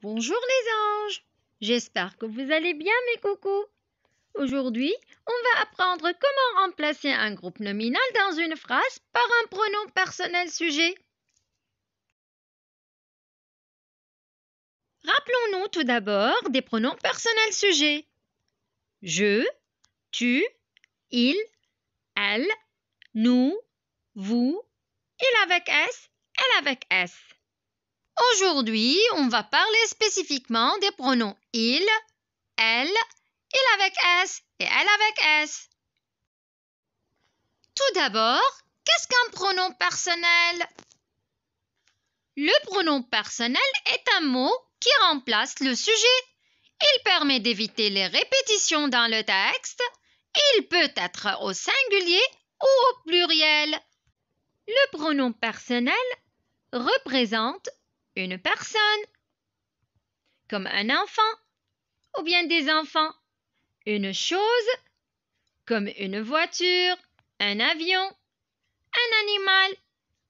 Bonjour les anges J'espère que vous allez bien mes coucous Aujourd'hui, on va apprendre comment remplacer un groupe nominal dans une phrase par un pronom personnel sujet. Rappelons-nous tout d'abord des pronoms personnels sujets. Je, tu, il, elle, nous, vous, il avec S, elle avec S. Aujourd'hui, on va parler spécifiquement des pronoms il, elle, il avec s et elle avec s. Tout d'abord, qu'est-ce qu'un pronom personnel Le pronom personnel est un mot qui remplace le sujet. Il permet d'éviter les répétitions dans le texte. Il peut être au singulier ou au pluriel. Le pronom personnel représente une personne, comme un enfant, ou bien des enfants, une chose, comme une voiture, un avion, un animal,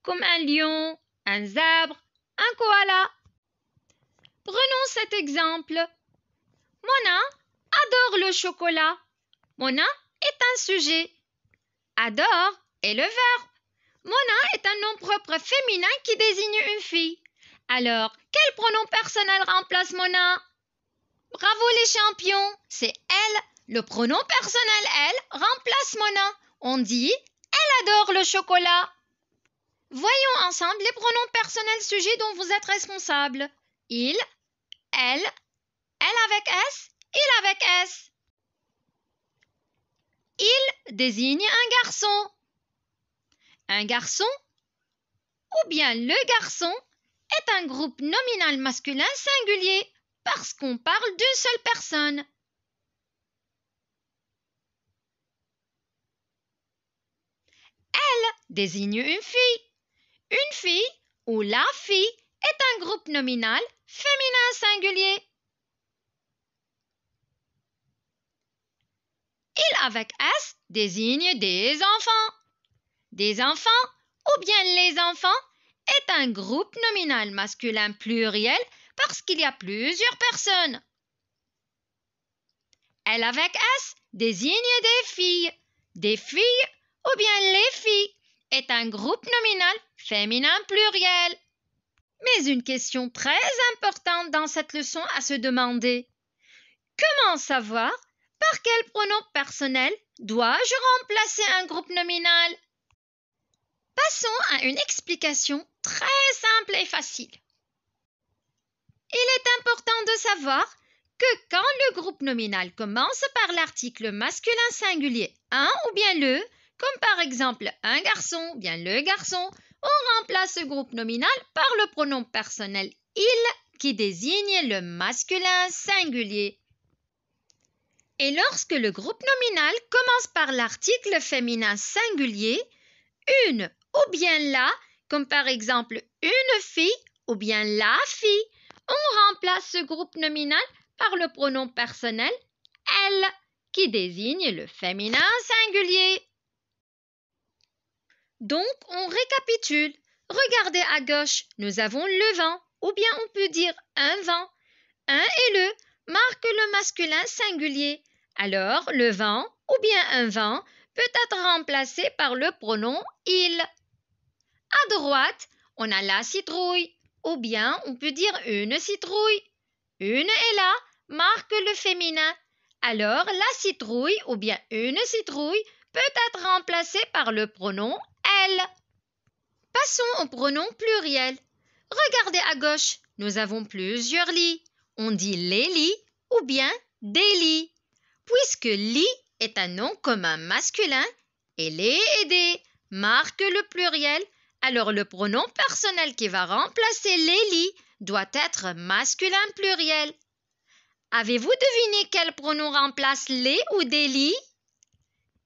comme un lion, un zèbre, un koala. Prenons cet exemple. Mona adore le chocolat. Mona est un sujet. Adore est le verbe. Mona est un nom propre féminin qui désigne une fille. Alors, quel pronom personnel remplace Mona Bravo les champions, c'est elle. Le pronom personnel elle remplace Mona. On dit elle adore le chocolat. Voyons ensemble les pronoms personnels sujets dont vous êtes responsable. Il, elle, elle avec S, il avec S. Il désigne un garçon. Un garçon ou bien le garçon est un groupe nominal masculin singulier parce qu'on parle d'une seule personne. Elle désigne une fille. Une fille ou la fille est un groupe nominal féminin singulier. Il avec S désigne des enfants. Des enfants ou bien les enfants est un groupe nominal masculin pluriel parce qu'il y a plusieurs personnes. Elle avec S désigne des filles. Des filles ou bien les filles est un groupe nominal féminin pluriel. Mais une question très importante dans cette leçon à se demander. Comment savoir par quel pronom personnel dois-je remplacer un groupe nominal Passons à une explication très simple et facile. Il est important de savoir que quand le groupe nominal commence par l'article masculin singulier un ou bien le, comme par exemple un garçon ou bien le garçon, on remplace ce groupe nominal par le pronom personnel il qui désigne le masculin singulier. Et lorsque le groupe nominal commence par l'article féminin singulier, une ou bien la comme par exemple une fille ou bien la fille, on remplace ce groupe nominal par le pronom personnel elle qui désigne le féminin singulier. Donc on récapitule. Regardez à gauche, nous avons le vent ou bien on peut dire un vent. Un et le marquent le masculin singulier. Alors le vent ou bien un vent peut être remplacé par le pronom il. À droite, on a la citrouille. Ou bien on peut dire une citrouille. Une est là, marque le féminin. Alors la citrouille ou bien une citrouille peut être remplacée par le pronom elle. Passons au pronom pluriel. Regardez à gauche, nous avons plusieurs lits. On dit les lits ou bien des lits. Puisque lit est un nom commun masculin et les et des marque le pluriel, alors le pronom personnel qui va remplacer les lits doit être masculin pluriel. Avez-vous deviné quel pronom remplace les ou des lits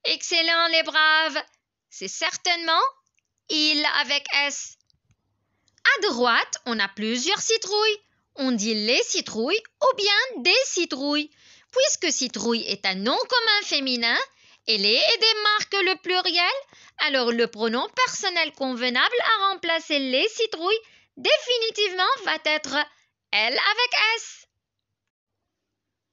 Excellent les braves C'est certainement il avec S. À droite, on a plusieurs citrouilles. On dit les citrouilles ou bien des citrouilles. Puisque citrouille est un nom commun féminin, et les et démarque le pluriel, alors le pronom personnel convenable à remplacer les citrouilles définitivement va être L avec S.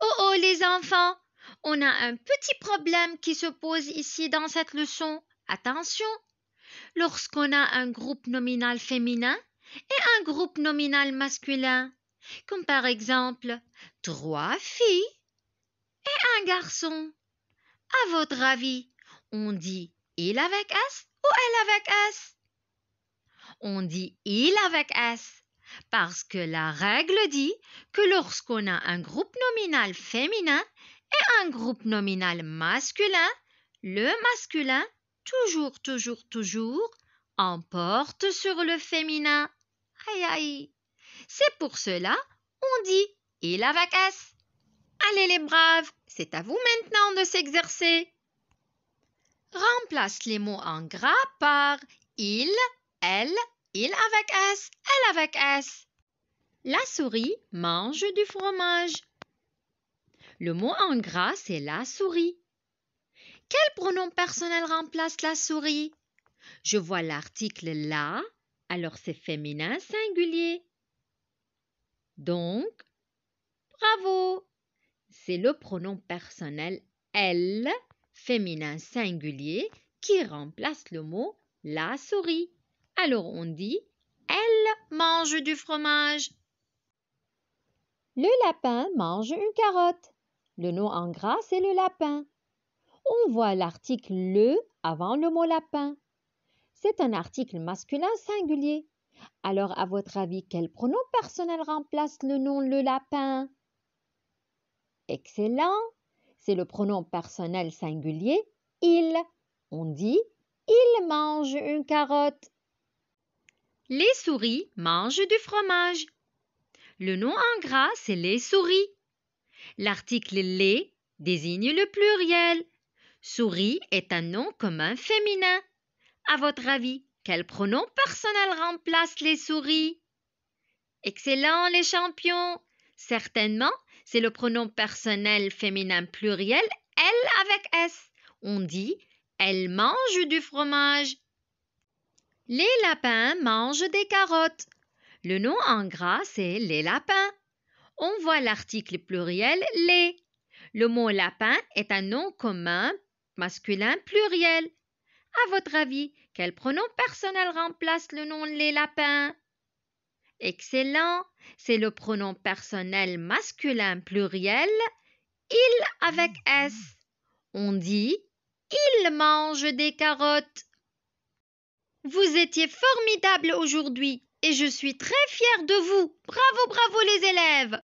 Oh oh les enfants, on a un petit problème qui se pose ici dans cette leçon. Attention, lorsqu'on a un groupe nominal féminin et un groupe nominal masculin, comme par exemple trois filles et un garçon. À votre avis, on dit il avec S ou elle avec S On dit il avec S parce que la règle dit que lorsqu'on a un groupe nominal féminin et un groupe nominal masculin, le masculin, toujours, toujours, toujours, emporte sur le féminin. Aïe aïe. C'est pour cela on dit il avec S. Allez les braves, c'est à vous maintenant de s'exercer. Remplace les mots en gras par il, elle, il avec S, elle avec S. La souris mange du fromage. Le mot en gras, c'est la souris. Quel pronom personnel remplace la souris Je vois l'article la, alors c'est féminin singulier. Donc, bravo c'est le pronom personnel elle, féminin singulier, qui remplace le mot la souris. Alors on dit elle mange du fromage. Le lapin mange une carotte. Le nom en gras, c'est le lapin. On voit l'article le avant le mot lapin. C'est un article masculin singulier. Alors, à votre avis, quel pronom personnel remplace le nom le lapin excellent, c'est le pronom personnel singulier il. On dit il mange une carotte. Les souris mangent du fromage. Le nom en gras, c'est les souris. L'article les désigne le pluriel. Souris est un nom commun féminin. À votre avis, quel pronom personnel remplace les souris Excellent les champions Certainement c'est le pronom personnel féminin pluriel, elle avec S. On dit elle mange du fromage. Les lapins mangent des carottes. Le nom en gras, c'est les lapins. On voit l'article pluriel les. Le mot lapin est un nom commun masculin pluriel. À votre avis, quel pronom personnel remplace le nom les lapins Excellent. C'est le pronom personnel masculin pluriel il avec S. Mhm. On dit il mange des carottes. Vous étiez formidable aujourd'hui et je suis très fière de vous. Bravo, bravo les élèves.